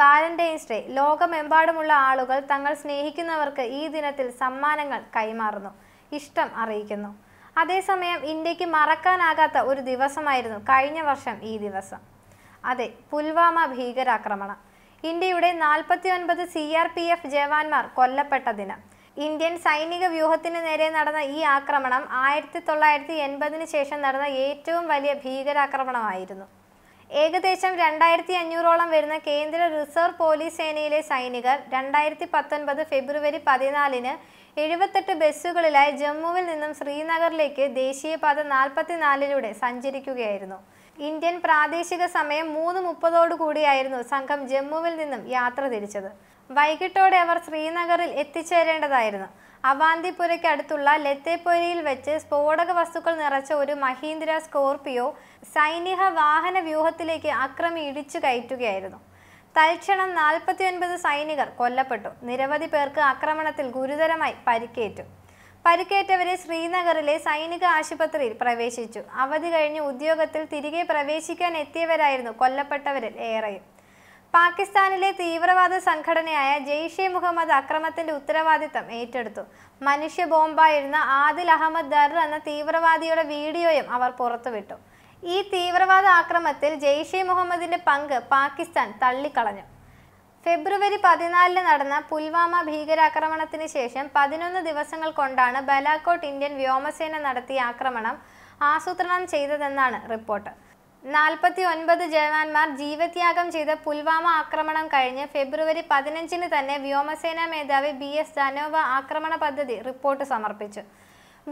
Valentine's day ലോകമെമ്പാടുമുള്ള ആളുകൾ തങ്ങൾ സ്നേഹിക്കുന്നവർക്ക് ഈ ദിനത്തിൽ സമ്മാനങ്ങൾ കൈമാറുന്നു ഇഷ്ടം അറിയിക്കുന്നു അതേസമയം ഇന്ത്യക്ക് മറക്കാനാകാത്ത ഒരു ദിവസമായിരുന്നു കഴിഞ്ഞ വർഷം ഈ ദിവസം അതെ പുൽവാമ ഭീകരാക്രമണം ഇന്ത്യയുടെ നാൽപ്പത്തി ഒൻപത് സി ആർ പി എഫ് ജവാന്മാർ കൊല്ലപ്പെട്ട ദിനം ഇന്ത്യൻ സൈനിക വ്യൂഹത്തിന് നേരെ നടന്ന ഈ ആക്രമണം ആയിരത്തി തൊള്ളായിരത്തി എൺപതിന് ശേഷം നടന്ന ഏറ്റവും വലിയ ഭീകരാക്രമണമായിരുന്നു ഏകദേശം രണ്ടായിരത്തി അഞ്ഞൂറോളം വരുന്ന കേന്ദ്ര റിസർവ് പോലീസ് സേനയിലെ സൈനികർ രണ്ടായിരത്തി പത്തൊൻപത് ഫെബ്രുവരി പതിനാലിന് എഴുപത്തെട്ട് ബസ്സുകളിലായി ജമ്മുവിൽ നിന്നും ശ്രീനഗറിലേക്ക് ദേശീയപാത നാൽപ്പത്തിനാലിലൂടെ സഞ്ചരിക്കുകയായിരുന്നു ഇന്ത്യൻ പ്രാദേശിക സമയം മൂന്ന് കൂടിയായിരുന്നു സംഘം ജമ്മുവിൽ നിന്നും യാത്ര തിരിച്ചത് വൈകിട്ടോടെ അവർ ശ്രീനഗറിൽ എത്തിച്ചേരേണ്ടതായിരുന്നു അവാന്തിപുരയ്ക്കടുത്തുള്ള ലത്തേപുരയിൽ വെച്ച് സ്ഫോടക വസ്തുക്കൾ നിറച്ച ഒരു മഹീന്ദ്ര സ്കോർപിയോ സൈനിക വാഹന വ്യൂഹത്തിലേക്ക് അക്രമി ഇടിച്ചു കയറ്റുകയായിരുന്നു തൽക്ഷണം നാൽപ്പത്തിയൊൻപത് സൈനികർ കൊല്ലപ്പെട്ടു നിരവധി പേർക്ക് ആക്രമണത്തിൽ ഗുരുതരമായി പരിക്കേറ്റു പരിക്കേറ്റവരെ ശ്രീനഗറിലെ സൈനിക ആശുപത്രിയിൽ പ്രവേശിച്ചു അവധി കഴിഞ്ഞ് ഉദ്യോഗത്തിൽ തിരികെ പ്രവേശിക്കാൻ എത്തിയവരായിരുന്നു കൊല്ലപ്പെട്ടവരിൽ ഏറെയും പാകിസ്ഥാനിലെ തീവ്രവാദ സംഘടനയായ ജെയ്ഷെ മുഹമ്മദ് അക്രമത്തിന്റെ ഉത്തരവാദിത്തം ഏറ്റെടുത്തു മനുഷ്യ ബോംബായിരുന്ന ആദിൽ അഹമ്മദ് ദർ എന്ന തീവ്രവാദിയുടെ വീഡിയോയും അവർ പുറത്തുവിട്ടു ഈ തീവ്രവാദ ആക്രമത്തിൽ ജെയ്ഷെ മുഹമ്മദിന്റെ പങ്ക് പാകിസ്ഥാൻ തള്ളിക്കളഞ്ഞു ഫെബ്രുവരി പതിനാലിന് നടന്ന പുൽവാമ ഭീകരാക്രമണത്തിന് ശേഷം പതിനൊന്ന് ദിവസങ്ങൾ കൊണ്ടാണ് ബലാക്കോട്ട് ഇന്ത്യൻ വ്യോമസേന നടത്തിയ ആക്രമണം ആസൂത്രണം ചെയ്തതെന്നാണ് റിപ്പോർട്ട് നാൽപ്പത്തി ഒൻപത് ജവാന്മാർ ജീവത്യാഗം ചെയ്ത പുൽവാമ ആക്രമണം കഴിഞ്ഞ് ഫെബ്രുവരി പതിനഞ്ചിന് തന്നെ വ്യോമസേനാ മേധാവി ബി എസ് ധനോവ ആക്രമണ പദ്ധതി റിപ്പോർട്ട് സമർപ്പിച്ചു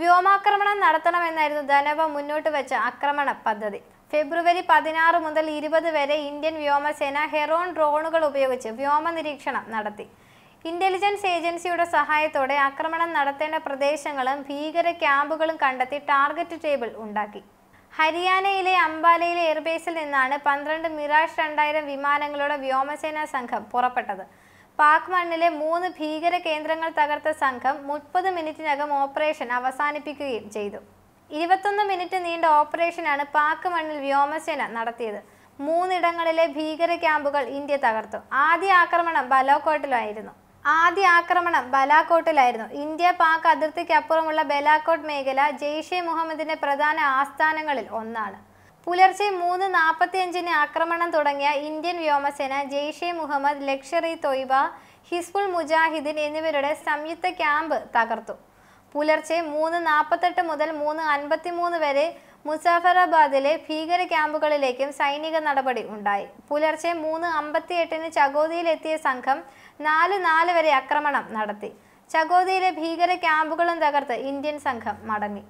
വ്യോമാക്രമണം നടത്തണമെന്നായിരുന്നു ധനോവ മുന്നോട്ട് വെച്ച ആക്രമണ പദ്ധതി ഫെബ്രുവരി പതിനാറ് മുതൽ ഇരുപത് വരെ ഇന്ത്യൻ വ്യോമസേന ഹെറോൺ ഡ്രോണുകൾ ഉപയോഗിച്ച് വ്യോമ നിരീക്ഷണം നടത്തി ഇന്റലിജൻസ് ഏജൻസിയുടെ സഹായത്തോടെ ആക്രമണം നടത്തേണ്ട പ്രദേശങ്ങളും ഭീകര ക്യാമ്പുകളും കണ്ടെത്തി ടാർഗറ്റ് ടേബിൾ ഉണ്ടാക്കി ഹരിയാനയിലെ അംബാലയിലെ എയർബേസിൽ നിന്നാണ് പന്ത്രണ്ട് മിറാഷ് രണ്ടായിരം വിമാനങ്ങളുടെ വ്യോമസേനാ സംഘം പുറപ്പെട്ടത് പാക് മണ്ണിലെ മൂന്ന് ഭീകര കേന്ദ്രങ്ങൾ തകർത്ത സംഘം മുപ്പത് മിനിറ്റിനകം ഓപ്പറേഷൻ അവസാനിപ്പിക്കുകയും ചെയ്തു ഇരുപത്തൊന്ന് മിനിറ്റ് നീണ്ട ഓപ്പറേഷനാണ് പാക് മണ്ണിൽ വ്യോമസേന നടത്തിയത് മൂന്നിടങ്ങളിലെ ഭീകര ക്യാമ്പുകൾ ഇന്ത്യ തകർത്തു ആദ്യ ആക്രമണം ബലോക്കോട്ടിലായിരുന്നു ആദ്യ ആക്രമണം ബലാക്കോട്ടിലായിരുന്നു ഇന്ത്യ പാക് അതിർത്തിക്കപ്പുറമുള്ള ബലാക്കോട്ട് മേഖല ജെയ്ഷെ മുഹമ്മദിന്റെ പ്രധാന ആസ്ഥാനങ്ങളിൽ ഒന്നാണ് പുലർച്ചെ മൂന്ന് നാൽപ്പത്തിയഞ്ചിന് ആക്രമണം തുടങ്ങിയ ഇന്ത്യൻ വ്യോമസേന ജെയ്ഷെ മുഹമ്മദ് ലക്ഷർ ഇ തൊയ്ബ ഹിസ്ബുൾ മുജാഹിദിൻ എന്നിവരുടെ സംയുക്ത ക്യാമ്പ് തകർത്തു പുലർച്ചെ മൂന്ന് നാൽപ്പത്തെട്ട് മുതൽ മൂന്ന് അൻപത്തിമൂന്ന് വരെ മുസാഫറാബാദിലെ ഭീകര ക്യാമ്പുകളിലേക്കും സൈനിക നടപടി ഉണ്ടായി പുലർച്ചെ മൂന്ന് എട്ടിന് ചകോതിയിലെത്തിയ സംഘം നാല് നാല് വരെ ആക്രമണം നടത്തി ചകോതിയിലെ ഭീകര ക്യാമ്പുകളും തകർത്ത് ഇന്ത്യൻ സംഘം മടങ്ങി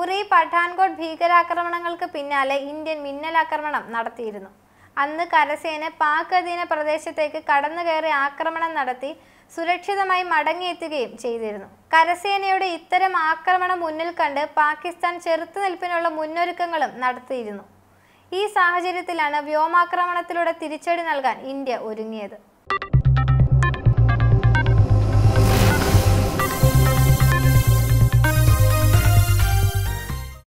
ഉറി പഠാൻകോട്ട് ഭീകരാക്രമണങ്ങൾക്ക് പിന്നാലെ ഇന്ത്യൻ മിന്നലാക്രമണം നടത്തിയിരുന്നു അന്ന് കരസേന പാക് അധീന പ്രദേശത്തേക്ക് കടന്നു കയറി ആക്രമണം നടത്തി സുരക്ഷിതമായി മടങ്ങിയെത്തുകയും ചെയ്തിരുന്നു കരസേനയുടെ ഇത്തരം ആക്രമണം മുന്നിൽ കണ്ട് പാകിസ്ഥാൻ ചെറുത്തുനിൽപ്പിനുള്ള മുന്നൊരുക്കങ്ങളും നടത്തിയിരുന്നു ഈ സാഹചര്യത്തിലാണ് വ്യോമാക്രമണത്തിലൂടെ തിരിച്ചടി നൽകാൻ ഇന്ത്യ ഒരുങ്ങിയത്